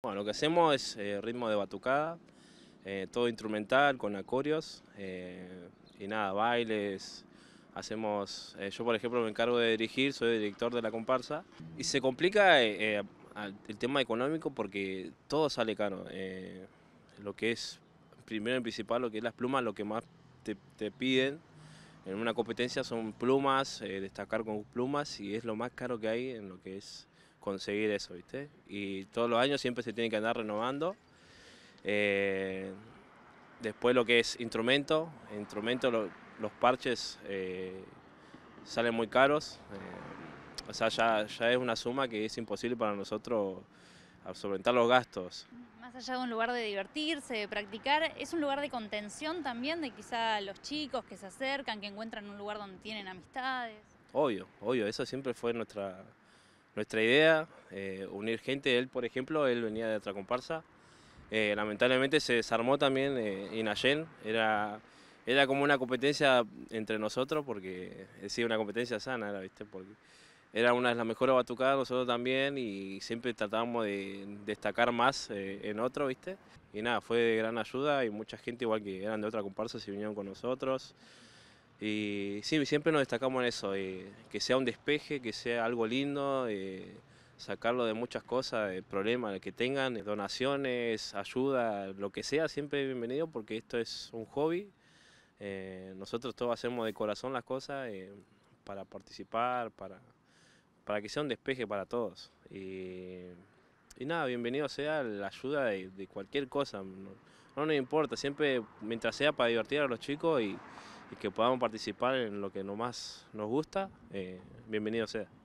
Bueno, lo que hacemos es eh, ritmo de batucada, eh, todo instrumental, con acorios, eh, y nada, bailes, hacemos... yo por ejemplo me encargo de dirigir, soy director de la comparsa, y se complica el tema económico porque todo sale caro. lo que es, primero y principal, lo que es las plumas, lo que más te piden en una competencia son plumas, destacar con plumas, y es lo más caro que hay en lo que es conseguir eso, ¿viste? Y todos los años siempre se tiene que andar renovando. Eh, después lo que es instrumento, instrumento los parches eh, salen muy caros. Eh, o sea, ya, es una suma que es imposible para nosotros solventar los gastos. Más allá de un lugar de divertirse, de practicar, es un lugar de contención también de quizá los chicos que se acercan, que encuentran un lugar donde tienen amistades. Obvio, obvio, eso siempre fue nuestra, nuestra idea, eh, unir gente. Él, por ejemplo, él venía de otra comparsa. Eh, lamentablemente se desarmó también eh, en Allen. Era, era como una competencia entre nosotros, porque sí, una competencia sana era, ¿viste? Porque era una de las mejores batucadas nosotros también y siempre tratábamos de destacar más en otro, ¿viste? Y nada, fue de gran ayuda y mucha gente igual que eran de otra comparsa se vinieron con nosotros. Y sí, siempre nos destacamos en eso, eh, que sea un despeje, que sea algo lindo, eh, sacarlo de muchas cosas, problemas que tengan, donaciones, ayuda, lo que sea, siempre bienvenido porque esto es un hobby. Eh, nosotros todos hacemos de corazón las cosas para participar, para, para que sea un despeje para todos. Y, nada, bienvenido sea la ayuda de, cualquier cosa, no, no nos importa, siempre mientras sea para divertir a los chicos y y que podamos participar en lo que más nos gusta, eh, bienvenido sea.